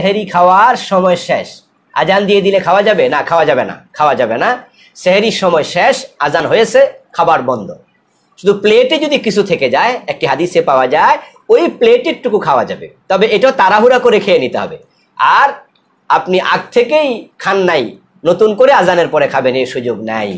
সেহেরি খাওয়ার সময় শেষ আজান দিয়ে দিলে খাওয়া যাবে না খাওয়া যাবে না খাওয়া যাবে না সেহেরি সময় শেষ আজান হয়েছে খাবার বন্ধ শুধু প্লেটে যদি কিছু থেকে যায় একটি হাদিসে পাওয়া যায় ওই প্লেটের টুকু খাওয়া যাবে তবে এটা তাড়াহুড়া করে খেয়ে নিতে হবে আর আপনি আগ থেকেই খান নাই নতুন করে আজানের পরে খাবেন এই সুযোগ নাই